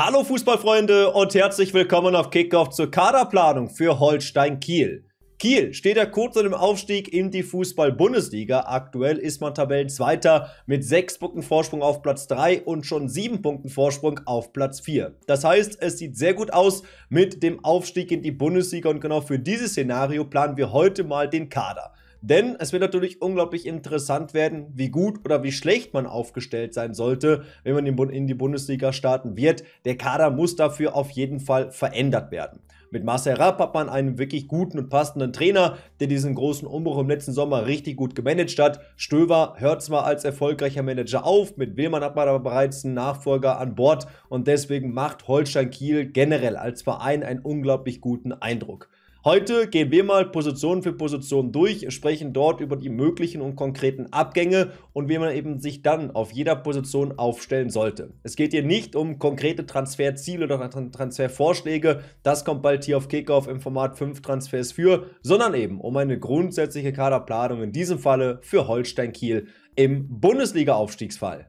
Hallo Fußballfreunde und herzlich willkommen auf Kickoff zur Kaderplanung für Holstein Kiel. Kiel steht ja kurz vor dem Aufstieg in die Fußball-Bundesliga. Aktuell ist man Tabellenzweiter mit sechs Punkten Vorsprung auf Platz 3 und schon sieben Punkten Vorsprung auf Platz 4. Das heißt, es sieht sehr gut aus mit dem Aufstieg in die Bundesliga und genau für dieses Szenario planen wir heute mal den Kader. Denn es wird natürlich unglaublich interessant werden, wie gut oder wie schlecht man aufgestellt sein sollte, wenn man in die Bundesliga starten wird. Der Kader muss dafür auf jeden Fall verändert werden. Mit Marcel Rapp hat man einen wirklich guten und passenden Trainer, der diesen großen Umbruch im letzten Sommer richtig gut gemanagt hat. Stöver hört zwar als erfolgreicher Manager auf, mit Willmann hat man aber bereits einen Nachfolger an Bord und deswegen macht Holstein Kiel generell als Verein einen unglaublich guten Eindruck. Heute gehen wir mal Position für Position durch, sprechen dort über die möglichen und konkreten Abgänge und wie man eben sich dann auf jeder Position aufstellen sollte. Es geht hier nicht um konkrete Transferziele oder Transfervorschläge, das kommt bald hier auf Kickoff im Format 5 Transfers für, sondern eben um eine grundsätzliche Kaderplanung, in diesem Falle für Holstein Kiel im Bundesliga-Aufstiegsfall.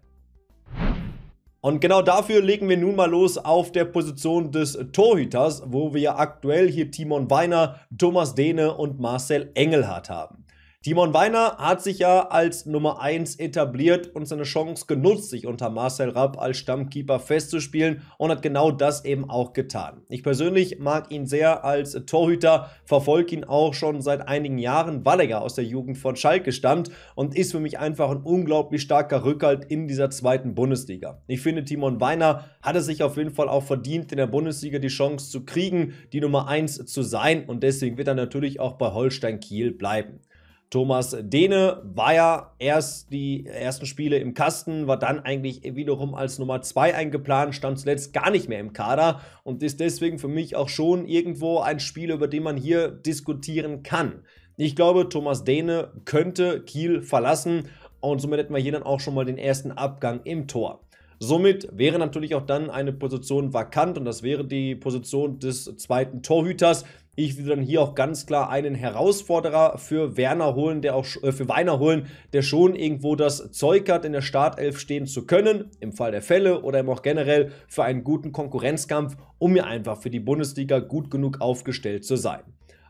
Und genau dafür legen wir nun mal los auf der Position des Torhüters, wo wir aktuell hier Timon Weiner, Thomas Dehne und Marcel Engelhardt haben. Timon Weiner hat sich ja als Nummer 1 etabliert und seine Chance genutzt, sich unter Marcel Rapp als Stammkeeper festzuspielen und hat genau das eben auch getan. Ich persönlich mag ihn sehr als Torhüter, verfolge ihn auch schon seit einigen Jahren, weil er ja aus der Jugend von Schalke stammt und ist für mich einfach ein unglaublich starker Rückhalt in dieser zweiten Bundesliga. Ich finde, Timon Weiner hat es sich auf jeden Fall auch verdient, in der Bundesliga die Chance zu kriegen, die Nummer 1 zu sein und deswegen wird er natürlich auch bei Holstein Kiel bleiben. Thomas Dehne war ja erst die ersten Spiele im Kasten, war dann eigentlich wiederum als Nummer 2 eingeplant, stand zuletzt gar nicht mehr im Kader und ist deswegen für mich auch schon irgendwo ein Spiel, über den man hier diskutieren kann. Ich glaube, Thomas Dehne könnte Kiel verlassen und somit hätten wir hier dann auch schon mal den ersten Abgang im Tor. Somit wäre natürlich auch dann eine Position vakant und das wäre die Position des zweiten Torhüters. Ich würde dann hier auch ganz klar einen Herausforderer für Werner holen, der auch äh, für Weiner holen, der schon irgendwo das Zeug hat, in der Startelf stehen zu können, im Fall der Fälle oder eben auch generell für einen guten Konkurrenzkampf, um mir einfach für die Bundesliga gut genug aufgestellt zu sein.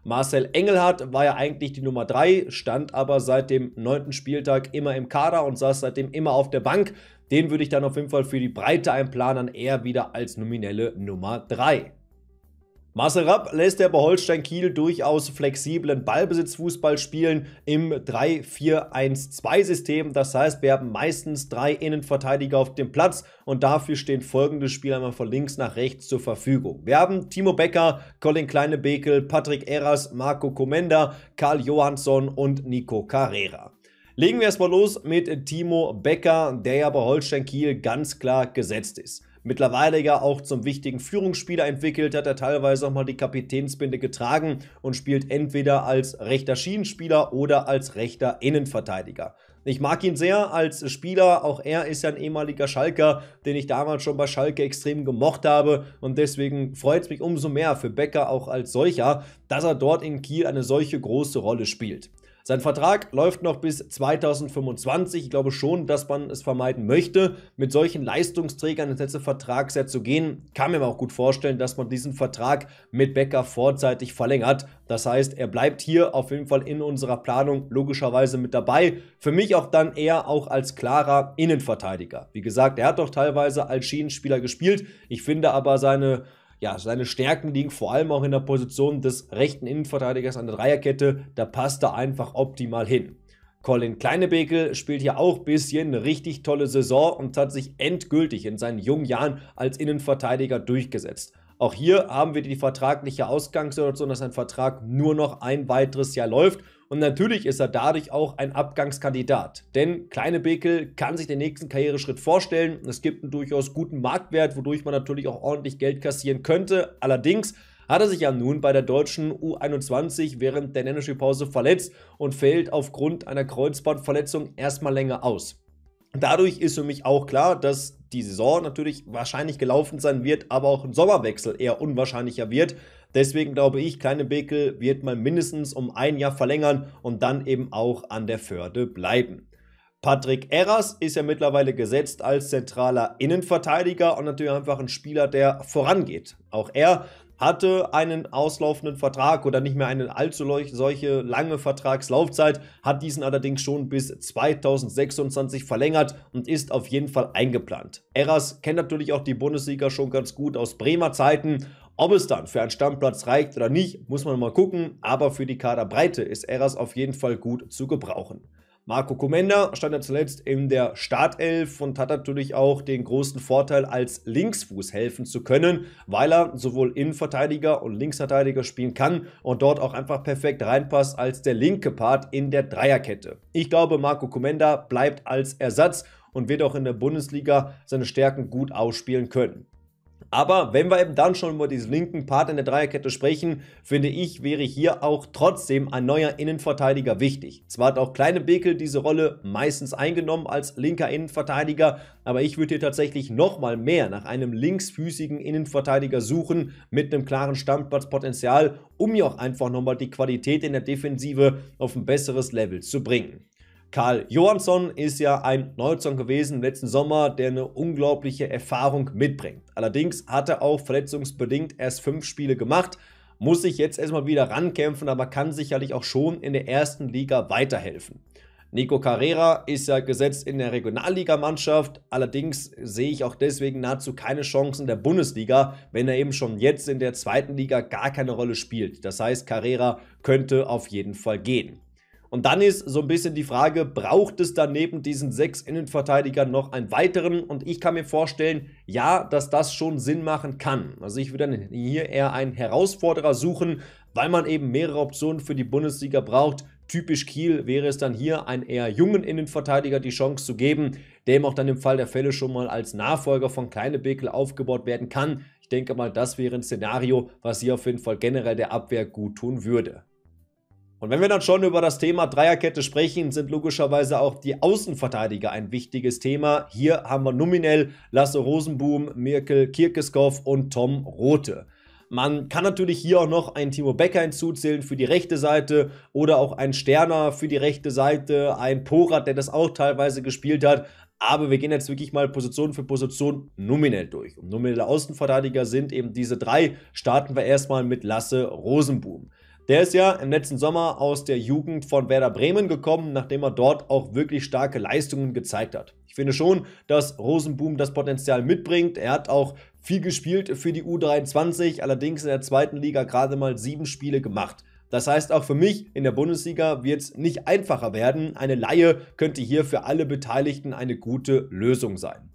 Marcel Engelhardt war ja eigentlich die Nummer 3, stand aber seit dem 9. Spieltag immer im Kader und saß seitdem immer auf der Bank. Den würde ich dann auf jeden Fall für die Breite einplanen, eher wieder als nominelle Nummer 3. Marcel Rapp lässt der bei Holstein Kiel durchaus flexiblen Ballbesitzfußball spielen im 3-4-1-2-System. Das heißt, wir haben meistens drei Innenverteidiger auf dem Platz und dafür stehen folgende Spieler einmal von links nach rechts zur Verfügung. Wir haben Timo Becker, Colin Kleinebekel, Patrick Eras, Marco Komenda, Karl Johansson und Nico Carrera. Legen wir erstmal los mit Timo Becker, der ja bei Holstein Kiel ganz klar gesetzt ist mittlerweile ja auch zum wichtigen Führungsspieler entwickelt, hat er teilweise auch mal die Kapitänsbinde getragen und spielt entweder als rechter Schienenspieler oder als rechter Innenverteidiger. Ich mag ihn sehr als Spieler, auch er ist ja ein ehemaliger Schalker, den ich damals schon bei Schalke extrem gemocht habe und deswegen freut es mich umso mehr für Becker auch als solcher, dass er dort in Kiel eine solche große Rolle spielt. Sein Vertrag läuft noch bis 2025. Ich glaube schon, dass man es vermeiden möchte, mit solchen Leistungsträgern ins letzte Vertragsjahr zu gehen. Kann mir auch gut vorstellen, dass man diesen Vertrag mit Becker vorzeitig verlängert. Das heißt, er bleibt hier auf jeden Fall in unserer Planung logischerweise mit dabei. Für mich auch dann eher auch als klarer Innenverteidiger. Wie gesagt, er hat doch teilweise als Schienenspieler gespielt. Ich finde aber seine ja, seine Stärken liegen vor allem auch in der Position des rechten Innenverteidigers an der Dreierkette. Da passt er einfach optimal hin. Colin Kleinebeke spielt hier auch ein bisschen eine richtig tolle Saison und hat sich endgültig in seinen jungen Jahren als Innenverteidiger durchgesetzt. Auch hier haben wir die vertragliche Ausgangssituation, dass ein Vertrag nur noch ein weiteres Jahr läuft und natürlich ist er dadurch auch ein Abgangskandidat. Denn Kleine Bekel kann sich den nächsten Karriereschritt vorstellen. Es gibt einen durchaus guten Marktwert, wodurch man natürlich auch ordentlich Geld kassieren könnte. Allerdings hat er sich ja nun bei der deutschen U21 während der Länderspielpause verletzt und fällt aufgrund einer Kreuzbandverletzung erstmal länger aus. Dadurch ist für mich auch klar, dass die Saison natürlich wahrscheinlich gelaufen sein wird, aber auch ein Sommerwechsel eher unwahrscheinlicher wird, Deswegen glaube ich, Kleine Bekel wird man mindestens um ein Jahr verlängern und dann eben auch an der Förde bleiben. Patrick Erras ist ja mittlerweile gesetzt als zentraler Innenverteidiger und natürlich einfach ein Spieler, der vorangeht. Auch er hatte einen auslaufenden Vertrag oder nicht mehr eine allzu solche lange Vertragslaufzeit, hat diesen allerdings schon bis 2026 verlängert und ist auf jeden Fall eingeplant. Erras kennt natürlich auch die Bundesliga schon ganz gut aus Bremer Zeiten ob es dann für einen Stammplatz reicht oder nicht, muss man mal gucken, aber für die Kaderbreite ist Eras auf jeden Fall gut zu gebrauchen. Marco Comenda stand ja zuletzt in der Startelf und hat natürlich auch den großen Vorteil, als Linksfuß helfen zu können, weil er sowohl Innenverteidiger und Linksverteidiger spielen kann und dort auch einfach perfekt reinpasst als der linke Part in der Dreierkette. Ich glaube, Marco Comenda bleibt als Ersatz und wird auch in der Bundesliga seine Stärken gut ausspielen können. Aber wenn wir eben dann schon über diesen linken Part in der Dreierkette sprechen, finde ich, wäre hier auch trotzdem ein neuer Innenverteidiger wichtig. Zwar hat auch Kleine Bekel diese Rolle meistens eingenommen als linker Innenverteidiger, aber ich würde hier tatsächlich nochmal mehr nach einem linksfüßigen Innenverteidiger suchen mit einem klaren Stammplatzpotenzial, um hier auch einfach nochmal die Qualität in der Defensive auf ein besseres Level zu bringen. Karl Johansson ist ja ein Neuzugang gewesen im letzten Sommer, der eine unglaubliche Erfahrung mitbringt. Allerdings hat er auch verletzungsbedingt erst fünf Spiele gemacht, muss sich jetzt erstmal wieder rankämpfen, aber kann sicherlich auch schon in der ersten Liga weiterhelfen. Nico Carrera ist ja gesetzt in der Regionalligamannschaft. Allerdings sehe ich auch deswegen nahezu keine Chancen der Bundesliga, wenn er eben schon jetzt in der zweiten Liga gar keine Rolle spielt. Das heißt, Carrera könnte auf jeden Fall gehen. Und dann ist so ein bisschen die Frage, braucht es dann neben diesen sechs Innenverteidigern noch einen weiteren? Und ich kann mir vorstellen, ja, dass das schon Sinn machen kann. Also ich würde dann hier eher einen Herausforderer suchen, weil man eben mehrere Optionen für die Bundesliga braucht. Typisch Kiel wäre es dann hier, einen eher jungen Innenverteidiger die Chance zu geben, der eben auch dann im Fall der Fälle schon mal als Nachfolger von Kleinebekel aufgebaut werden kann. Ich denke mal, das wäre ein Szenario, was hier auf jeden Fall generell der Abwehr gut tun würde. Und wenn wir dann schon über das Thema Dreierkette sprechen, sind logischerweise auch die Außenverteidiger ein wichtiges Thema. Hier haben wir nominell Lasse Rosenboom, Mirkel Kirkeskow und Tom Rote. Man kann natürlich hier auch noch einen Timo Becker hinzuzählen für die rechte Seite oder auch einen Sterner für die rechte Seite, einen Porat, der das auch teilweise gespielt hat. Aber wir gehen jetzt wirklich mal Position für Position nominell durch. Und nominelle Außenverteidiger sind eben diese drei. Starten wir erstmal mit Lasse Rosenboom. Der ist ja im letzten Sommer aus der Jugend von Werder Bremen gekommen, nachdem er dort auch wirklich starke Leistungen gezeigt hat. Ich finde schon, dass Rosenboom das Potenzial mitbringt. Er hat auch viel gespielt für die U23, allerdings in der zweiten Liga gerade mal sieben Spiele gemacht. Das heißt, auch für mich in der Bundesliga wird es nicht einfacher werden. Eine Laie könnte hier für alle Beteiligten eine gute Lösung sein.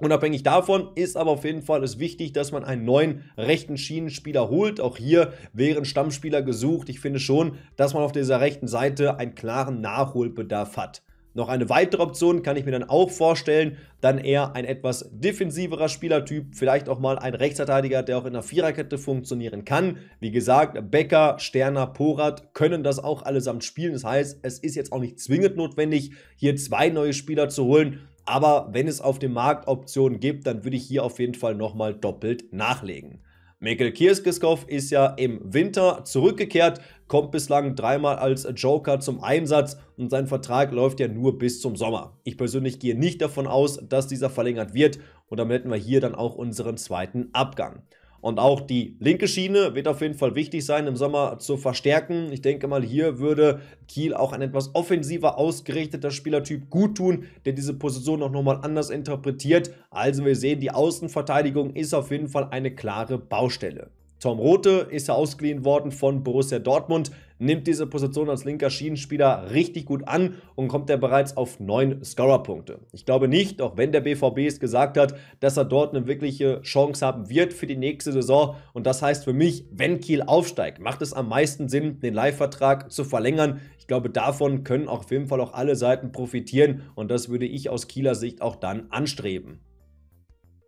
Unabhängig davon ist aber auf jeden Fall es wichtig, dass man einen neuen rechten Schienenspieler holt. Auch hier wären Stammspieler gesucht. Ich finde schon, dass man auf dieser rechten Seite einen klaren Nachholbedarf hat. Noch eine weitere Option kann ich mir dann auch vorstellen, dann eher ein etwas defensiverer Spielertyp, vielleicht auch mal ein Rechtsverteidiger, der auch in einer Viererkette funktionieren kann. Wie gesagt, Becker, Sterner, Porat können das auch allesamt spielen. Das heißt, es ist jetzt auch nicht zwingend notwendig, hier zwei neue Spieler zu holen. Aber wenn es auf dem Markt Optionen gibt, dann würde ich hier auf jeden Fall nochmal doppelt nachlegen. Mikkel Kierskeskov ist ja im Winter zurückgekehrt, kommt bislang dreimal als Joker zum Einsatz und sein Vertrag läuft ja nur bis zum Sommer. Ich persönlich gehe nicht davon aus, dass dieser verlängert wird und damit hätten wir hier dann auch unseren zweiten Abgang. Und auch die linke Schiene wird auf jeden Fall wichtig sein, im Sommer zu verstärken. Ich denke mal, hier würde Kiel auch ein etwas offensiver ausgerichteter Spielertyp gut tun, der diese Position auch nochmal anders interpretiert. Also wir sehen, die Außenverteidigung ist auf jeden Fall eine klare Baustelle. Tom Rothe ist ja ausgeliehen worden von Borussia Dortmund, nimmt diese Position als linker Schienenspieler richtig gut an und kommt ja bereits auf neun Scorerpunkte. Ich glaube nicht, auch wenn der BVB es gesagt hat, dass er dort eine wirkliche Chance haben wird für die nächste Saison. Und das heißt für mich, wenn Kiel aufsteigt, macht es am meisten Sinn, den Live-Vertrag zu verlängern. Ich glaube, davon können auch auf jeden Fall auch alle Seiten profitieren und das würde ich aus Kieler Sicht auch dann anstreben.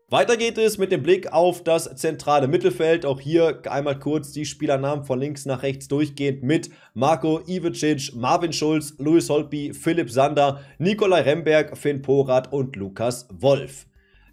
Weiter geht es mit dem Blick auf das zentrale Mittelfeld. Auch hier einmal kurz die Spielernamen von links nach rechts durchgehend mit Marco Ivicic, Marvin Schulz, Louis Holpi, Philipp Sander, Nikolai Remberg, Finn Porat und Lukas Wolf.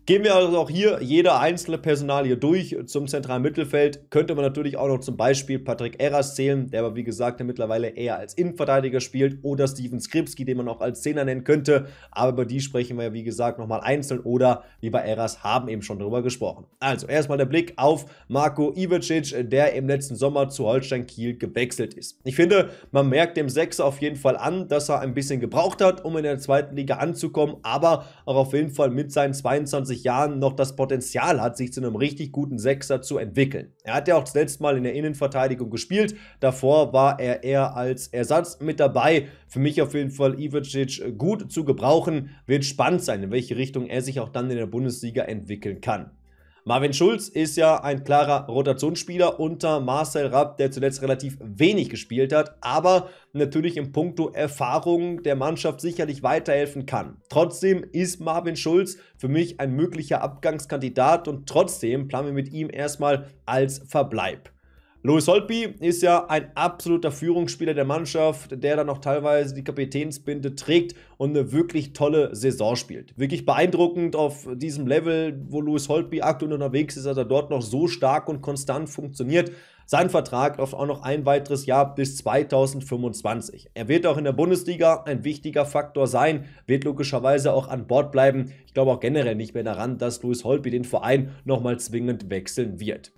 Gehen wir also auch hier jeder einzelne Personal hier durch. Zum zentralen Mittelfeld könnte man natürlich auch noch zum Beispiel Patrick Eras zählen, der aber wie gesagt mittlerweile eher als Innenverteidiger spielt, oder Steven Skripski, den man auch als Zehner nennen könnte. Aber über die sprechen wir ja wie gesagt nochmal einzeln oder wie bei Eras haben eben schon darüber gesprochen. Also erstmal der Blick auf Marco Ivicic, der im letzten Sommer zu Holstein Kiel gewechselt ist. Ich finde, man merkt dem Sechser auf jeden Fall an, dass er ein bisschen gebraucht hat, um in der zweiten Liga anzukommen, aber auch auf jeden Fall mit seinen 22 20 Jahren noch das Potenzial hat, sich zu einem richtig guten Sechser zu entwickeln. Er hat ja auch das letzte Mal in der Innenverteidigung gespielt. Davor war er eher als Ersatz mit dabei. Für mich auf jeden Fall Ivicic äh, gut zu gebrauchen. Wird spannend sein, in welche Richtung er sich auch dann in der Bundesliga entwickeln kann. Marvin Schulz ist ja ein klarer Rotationsspieler unter Marcel Rapp, der zuletzt relativ wenig gespielt hat, aber natürlich im Punkto Erfahrung der Mannschaft sicherlich weiterhelfen kann. Trotzdem ist Marvin Schulz für mich ein möglicher Abgangskandidat und trotzdem planen wir mit ihm erstmal als Verbleib. Louis Holtby ist ja ein absoluter Führungsspieler der Mannschaft, der dann auch teilweise die Kapitänsbinde trägt und eine wirklich tolle Saison spielt. Wirklich beeindruckend auf diesem Level, wo Louis Holtby aktuell unterwegs ist, dass er dort noch so stark und konstant funktioniert. Sein Vertrag läuft auch noch ein weiteres Jahr bis 2025. Er wird auch in der Bundesliga ein wichtiger Faktor sein, wird logischerweise auch an Bord bleiben. Ich glaube auch generell nicht mehr daran, dass Louis Holtby den Verein nochmal zwingend wechseln wird.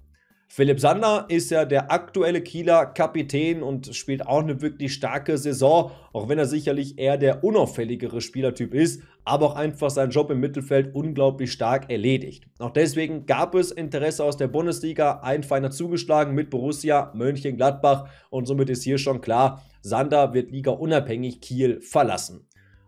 Philipp Sander ist ja der aktuelle Kieler Kapitän und spielt auch eine wirklich starke Saison, auch wenn er sicherlich eher der unauffälligere Spielertyp ist, aber auch einfach seinen Job im Mittelfeld unglaublich stark erledigt. Auch deswegen gab es Interesse aus der Bundesliga, ein Feiner zugeschlagen mit Borussia Mönchengladbach und somit ist hier schon klar, Sander wird Liga unabhängig Kiel verlassen.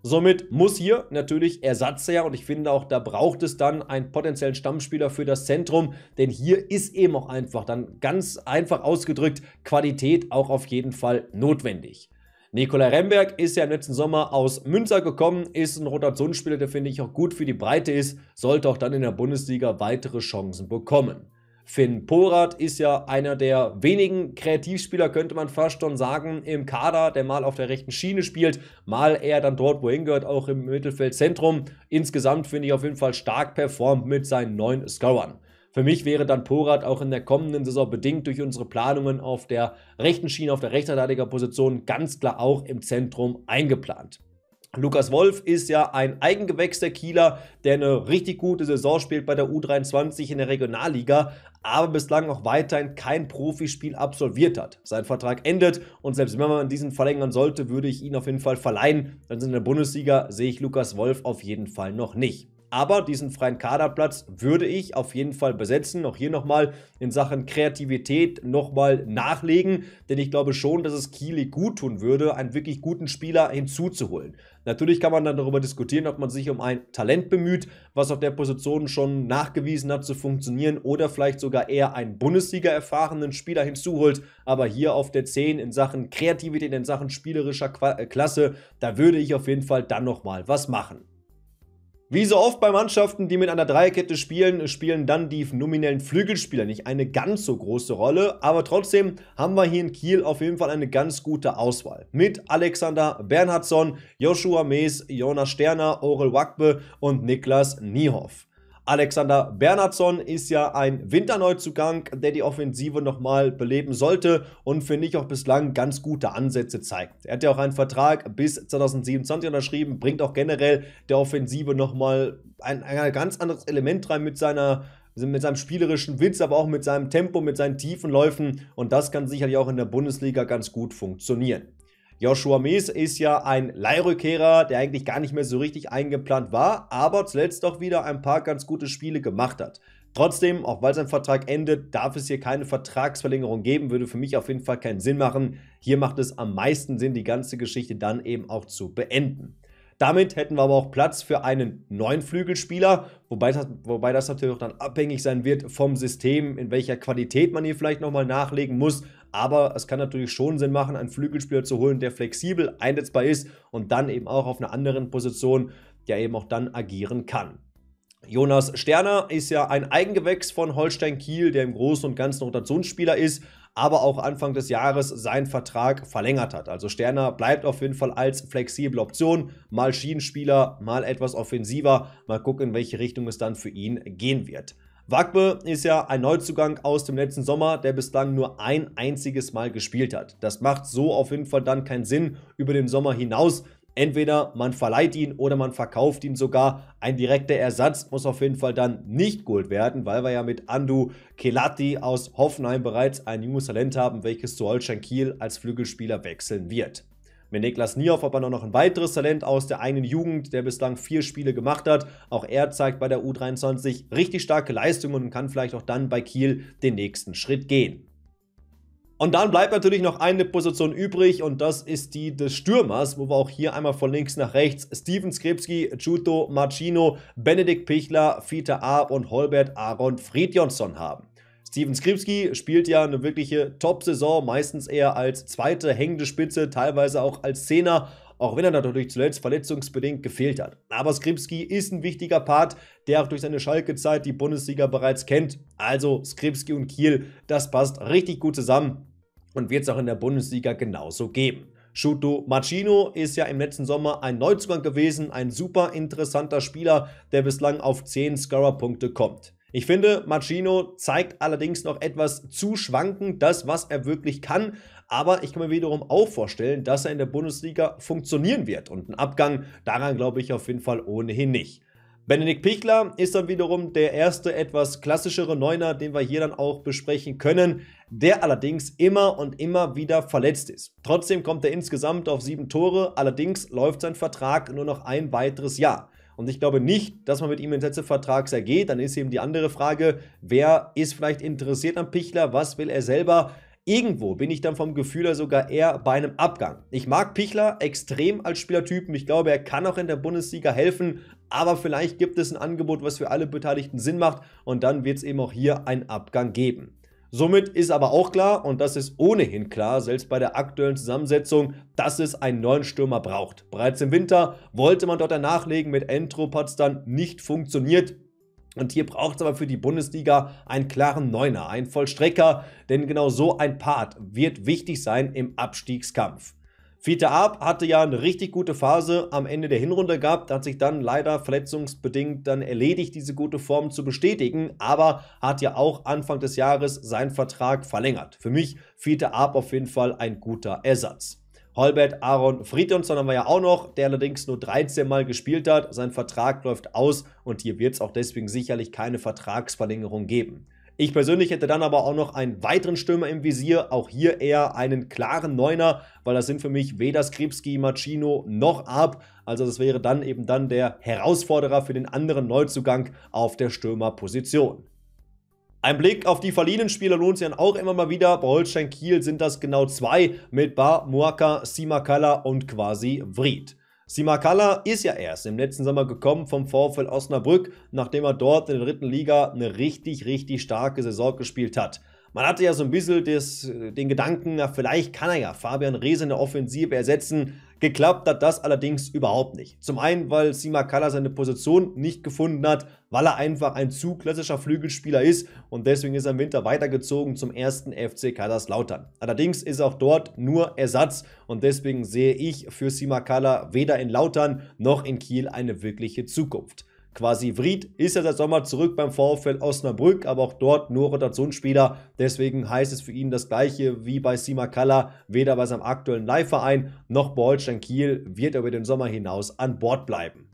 Somit muss hier natürlich Ersatz her und ich finde auch, da braucht es dann einen potenziellen Stammspieler für das Zentrum, denn hier ist eben auch einfach dann ganz einfach ausgedrückt Qualität auch auf jeden Fall notwendig. Nikola Remberg ist ja im letzten Sommer aus Münster gekommen, ist ein Rotationsspieler, der finde ich auch gut für die Breite ist, sollte auch dann in der Bundesliga weitere Chancen bekommen. Finn Porat ist ja einer der wenigen Kreativspieler, könnte man fast schon sagen, im Kader, der mal auf der rechten Schiene spielt, mal eher dann dort, wohin gehört, auch im Mittelfeldzentrum. Insgesamt finde ich auf jeden Fall stark performt mit seinen neuen Scorern. Für mich wäre dann Porat auch in der kommenden Saison bedingt durch unsere Planungen auf der rechten Schiene, auf der Rechtsverteidigerposition ganz klar auch im Zentrum eingeplant. Lukas Wolf ist ja ein Eigengewächs der Kieler, der eine richtig gute Saison spielt bei der U23 in der Regionalliga, aber bislang noch weiterhin kein Profispiel absolviert hat. Sein Vertrag endet und selbst wenn man diesen verlängern sollte, würde ich ihn auf jeden Fall verleihen. Dann sind in der Bundesliga sehe ich Lukas Wolf auf jeden Fall noch nicht. Aber diesen freien Kaderplatz würde ich auf jeden Fall besetzen. Auch hier nochmal in Sachen Kreativität nochmal nachlegen. Denn ich glaube schon, dass es Kiele gut tun würde, einen wirklich guten Spieler hinzuzuholen. Natürlich kann man dann darüber diskutieren, ob man sich um ein Talent bemüht, was auf der Position schon nachgewiesen hat zu funktionieren, oder vielleicht sogar eher einen Bundesliga-erfahrenen Spieler hinzuholt. Aber hier auf der 10 in Sachen Kreativität, in Sachen spielerischer äh, Klasse, da würde ich auf jeden Fall dann nochmal was machen. Wie so oft bei Mannschaften, die mit einer Dreierkette spielen, spielen dann die nominellen Flügelspieler nicht eine ganz so große Rolle, aber trotzdem haben wir hier in Kiel auf jeden Fall eine ganz gute Auswahl. Mit Alexander Bernhardsson, Joshua Mees, Jonas Sterner, Orel Wagbe und Niklas Niehoff. Alexander Bernhardsson ist ja ein Winterneuzugang, der die Offensive nochmal beleben sollte und finde ich auch bislang ganz gute Ansätze zeigt. Er hat ja auch einen Vertrag bis 2027 unterschrieben, bringt auch generell der Offensive nochmal ein, ein ganz anderes Element rein mit seiner mit seinem spielerischen Witz, aber auch mit seinem Tempo, mit seinen tiefen Läufen und das kann sicherlich auch in der Bundesliga ganz gut funktionieren. Joshua Mies ist ja ein Leihrückkehrer, der eigentlich gar nicht mehr so richtig eingeplant war, aber zuletzt doch wieder ein paar ganz gute Spiele gemacht hat. Trotzdem, auch weil sein Vertrag endet, darf es hier keine Vertragsverlängerung geben, würde für mich auf jeden Fall keinen Sinn machen. Hier macht es am meisten Sinn, die ganze Geschichte dann eben auch zu beenden. Damit hätten wir aber auch Platz für einen neuen Flügelspieler, wobei das, wobei das natürlich auch dann abhängig sein wird vom System, in welcher Qualität man hier vielleicht nochmal nachlegen muss. Aber es kann natürlich schon Sinn machen, einen Flügelspieler zu holen, der flexibel einsetzbar ist und dann eben auch auf einer anderen Position, der eben auch dann agieren kann. Jonas Sterner ist ja ein Eigengewächs von Holstein Kiel, der im Großen und Ganzen Rotationsspieler ist, aber auch Anfang des Jahres seinen Vertrag verlängert hat. Also Sterner bleibt auf jeden Fall als flexible Option, mal Schienenspieler, mal etwas offensiver. Mal gucken, in welche Richtung es dann für ihn gehen wird. Wagbe ist ja ein Neuzugang aus dem letzten Sommer, der bislang nur ein einziges Mal gespielt hat. Das macht so auf jeden Fall dann keinen Sinn über den Sommer hinaus, Entweder man verleiht ihn oder man verkauft ihn sogar. Ein direkter Ersatz muss auf jeden Fall dann nicht geholt werden, weil wir ja mit Andu Kelati aus Hoffenheim bereits ein junges Talent haben, welches zu Holstein Kiel als Flügelspieler wechseln wird. Mit Niklas Niehoff aber noch ein weiteres Talent aus der eigenen Jugend, der bislang vier Spiele gemacht hat. Auch er zeigt bei der U23 richtig starke Leistungen und kann vielleicht auch dann bei Kiel den nächsten Schritt gehen. Und dann bleibt natürlich noch eine Position übrig und das ist die des Stürmers, wo wir auch hier einmal von links nach rechts Steven Skripski, Chuto Marcino, Benedikt Pichler, Fita Arp und Holbert Aaron Fridjonsson haben. Steven Skripski spielt ja eine wirkliche Top-Saison, meistens eher als zweite hängende Spitze, teilweise auch als Zehner, auch wenn er natürlich zuletzt verletzungsbedingt gefehlt hat. Aber Skripski ist ein wichtiger Part, der auch durch seine Schalke-Zeit die Bundesliga bereits kennt. Also Skripski und Kiel, das passt richtig gut zusammen und wird es auch in der Bundesliga genauso geben. Shuto Machino ist ja im letzten Sommer ein Neuzugang gewesen, ein super interessanter Spieler, der bislang auf 10 Scorer-Punkte kommt. Ich finde, Machino zeigt allerdings noch etwas zu schwankend das, was er wirklich kann. Aber ich kann mir wiederum auch vorstellen, dass er in der Bundesliga funktionieren wird. Und ein Abgang, daran glaube ich auf jeden Fall ohnehin nicht. Benedikt Pichler ist dann wiederum der erste etwas klassischere Neuner, den wir hier dann auch besprechen können, der allerdings immer und immer wieder verletzt ist. Trotzdem kommt er insgesamt auf sieben Tore, allerdings läuft sein Vertrag nur noch ein weiteres Jahr. Und ich glaube nicht, dass man mit ihm in Sätzevertrag ergeht. Dann ist eben die andere Frage, wer ist vielleicht interessiert an Pichler, was will er selber? Irgendwo bin ich dann vom Gefühl her sogar eher bei einem Abgang. Ich mag Pichler extrem als Spielertypen. Ich glaube, er kann auch in der Bundesliga helfen. Aber vielleicht gibt es ein Angebot, was für alle Beteiligten Sinn macht. Und dann wird es eben auch hier einen Abgang geben. Somit ist aber auch klar, und das ist ohnehin klar, selbst bei der aktuellen Zusammensetzung, dass es einen neuen Stürmer braucht. Bereits im Winter wollte man dort danach legen, mit Entropatz dann nicht funktioniert. Und hier braucht es aber für die Bundesliga einen klaren Neuner, einen Vollstrecker, denn genau so ein Part wird wichtig sein im Abstiegskampf. Vita Arp hatte ja eine richtig gute Phase am Ende der Hinrunde gehabt, hat sich dann leider verletzungsbedingt dann erledigt, diese gute Form zu bestätigen, aber hat ja auch Anfang des Jahres seinen Vertrag verlängert. Für mich Vita Arp auf jeden Fall ein guter Ersatz. Holbert Aaron Fridjonsson haben wir ja auch noch, der allerdings nur 13 Mal gespielt hat. Sein Vertrag läuft aus und hier wird es auch deswegen sicherlich keine Vertragsverlängerung geben. Ich persönlich hätte dann aber auch noch einen weiteren Stürmer im Visier, auch hier eher einen klaren Neuner, weil das sind für mich weder Skripski, Machino noch Ab. Also das wäre dann eben dann der Herausforderer für den anderen Neuzugang auf der Stürmerposition. Ein Blick auf die verliehenen Spieler lohnt sich dann auch immer mal wieder. Bei Holstein Kiel sind das genau zwei mit Bar, Muaka, Simakala und quasi Vried. Simakala ist ja erst im letzten Sommer gekommen vom VfL Osnabrück, nachdem er dort in der dritten Liga eine richtig, richtig starke Saison gespielt hat. Man hatte ja so ein bisschen des, äh, den Gedanken, na, vielleicht kann er ja Fabian Reese in der Offensive ersetzen. Geklappt hat das allerdings überhaupt nicht. Zum einen, weil Simakala seine Position nicht gefunden hat, weil er einfach ein zu klassischer Flügelspieler ist und deswegen ist er im Winter weitergezogen zum ersten FC Kaiserslautern. Allerdings ist auch dort nur Ersatz und deswegen sehe ich für Simakala weder in Lautern noch in Kiel eine wirkliche Zukunft quasi Vried ist ja seit Sommer zurück beim VfL Osnabrück, aber auch dort nur Rotationsspieler. Deswegen heißt es für ihn das gleiche wie bei Simakala. Weder bei seinem aktuellen Leihverein noch bei Holstein Kiel wird er über den Sommer hinaus an Bord bleiben.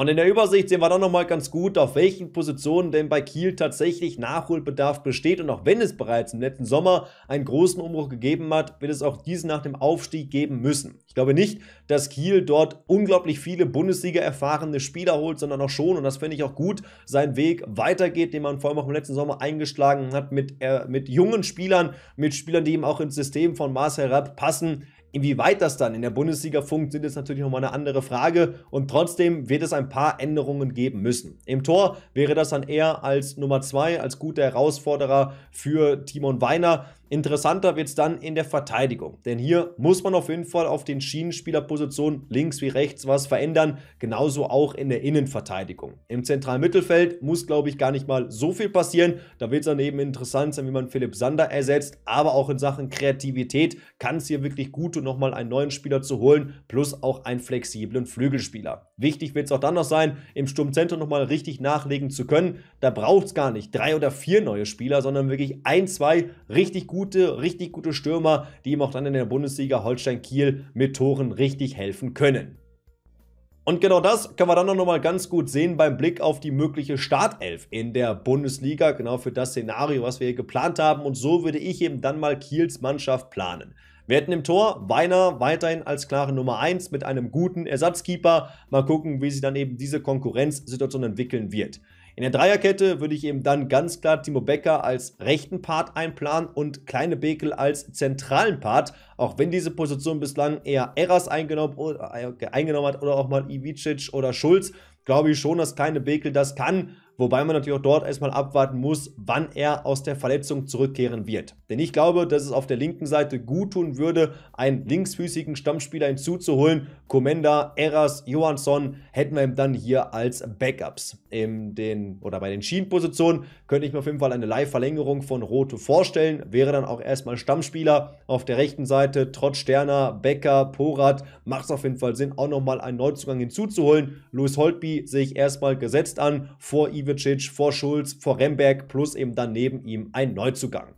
Und in der Übersicht sehen wir dann nochmal ganz gut, auf welchen Positionen denn bei Kiel tatsächlich Nachholbedarf besteht. Und auch wenn es bereits im letzten Sommer einen großen Umbruch gegeben hat, wird es auch diesen nach dem Aufstieg geben müssen. Ich glaube nicht, dass Kiel dort unglaublich viele Bundesliga-erfahrene Spieler holt, sondern auch schon, und das finde ich auch gut, seinen Weg weitergeht, den man vor allem auch im letzten Sommer eingeschlagen hat mit, äh, mit jungen Spielern, mit Spielern, die eben auch ins System von Marcel Rapp passen. Inwieweit das dann in der Bundesliga funktioniert, ist natürlich nochmal eine andere Frage und trotzdem wird es ein paar Änderungen geben müssen. Im Tor wäre das dann eher als Nummer 2, als guter Herausforderer für Timon Weiner. Interessanter wird es dann in der Verteidigung, denn hier muss man auf jeden Fall auf den Schienenspielerpositionen links wie rechts was verändern, genauso auch in der Innenverteidigung. Im zentralen Mittelfeld muss, glaube ich, gar nicht mal so viel passieren. Da wird es dann eben interessant sein, wie man Philipp Sander ersetzt, aber auch in Sachen Kreativität kann es hier wirklich gute dazu nochmal einen neuen Spieler zu holen, plus auch einen flexiblen Flügelspieler. Wichtig wird es auch dann noch sein, im Sturmzentrum nochmal richtig nachlegen zu können. Da braucht es gar nicht drei oder vier neue Spieler, sondern wirklich ein, zwei richtig gute, richtig gute Stürmer, die ihm auch dann in der Bundesliga Holstein Kiel mit Toren richtig helfen können. Und genau das können wir dann auch nochmal ganz gut sehen beim Blick auf die mögliche Startelf in der Bundesliga, genau für das Szenario, was wir hier geplant haben. Und so würde ich eben dann mal Kiels Mannschaft planen. Wir hätten im Tor Weiner weiterhin als klare Nummer 1 mit einem guten Ersatzkeeper. Mal gucken, wie sich dann eben diese Konkurrenzsituation entwickeln wird. In der Dreierkette würde ich eben dann ganz klar Timo Becker als rechten Part einplanen und Kleine Bekel als zentralen Part, auch wenn diese Position bislang eher Eras eingenommen, oder, äh, eingenommen hat oder auch mal Ivicic oder Schulz, glaube ich schon, dass Kleine Bekel das kann, Wobei man natürlich auch dort erstmal abwarten muss, wann er aus der Verletzung zurückkehren wird. Denn ich glaube, dass es auf der linken Seite gut tun würde, einen linksfüßigen Stammspieler hinzuzuholen. Komenda, Eras, Johansson hätten wir dann hier als Backups. In den, oder bei den Schienenpositionen könnte ich mir auf jeden Fall eine Live-Verlängerung von Rote vorstellen. Wäre dann auch erstmal Stammspieler. Auf der rechten Seite Trotz Sterner, Becker, Porat. Macht es auf jeden Fall Sinn, auch nochmal einen Neuzugang hinzuzuholen. Louis Holtby sehe ich erstmal gesetzt an vor Ivan Ivicic, vor Schulz, vor Remberg plus eben dann neben ihm ein Neuzugang.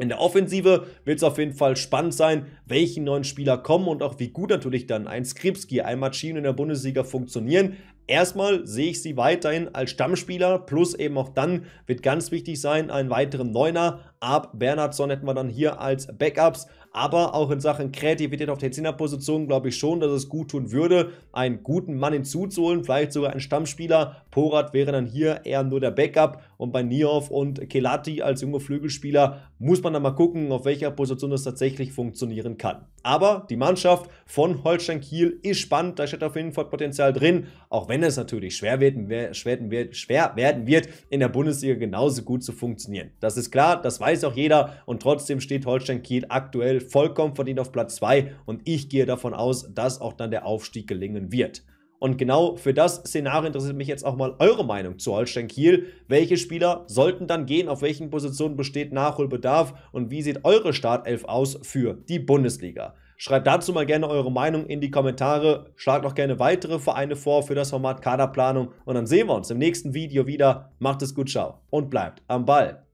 In der Offensive wird es auf jeden Fall spannend sein, welche neuen Spieler kommen und auch wie gut natürlich dann ein Skripski, ein Machino in der Bundesliga funktionieren. Erstmal sehe ich sie weiterhin als Stammspieler, plus eben auch dann wird ganz wichtig sein, einen weiteren Neuner. Ab Bernhardsson hätten wir dann hier als Backups aber auch in Sachen Kreativität auf der 10 position glaube ich schon, dass es gut tun würde, einen guten Mann hinzuzuholen, vielleicht sogar einen Stammspieler. Porat wäre dann hier eher nur der Backup und bei Nioff und Kelati als junge Flügelspieler muss man dann mal gucken, auf welcher Position das tatsächlich funktionieren kann. Aber die Mannschaft von Holstein Kiel ist spannend, da steht auf jeden Fall Potenzial drin, auch wenn es natürlich schwer werden, wird, schwer werden wird, in der Bundesliga genauso gut zu funktionieren. Das ist klar, das weiß auch jeder und trotzdem steht Holstein Kiel aktuell vollkommen verdient auf Platz 2 und ich gehe davon aus, dass auch dann der Aufstieg gelingen wird. Und genau für das Szenario interessiert mich jetzt auch mal eure Meinung zu Holstein Kiel. Welche Spieler sollten dann gehen? Auf welchen Positionen besteht Nachholbedarf? Und wie sieht eure Startelf aus für die Bundesliga? Schreibt dazu mal gerne eure Meinung in die Kommentare. Schlagt auch gerne weitere Vereine vor für das Format Kaderplanung. Und dann sehen wir uns im nächsten Video wieder. Macht es gut, ciao und bleibt am Ball.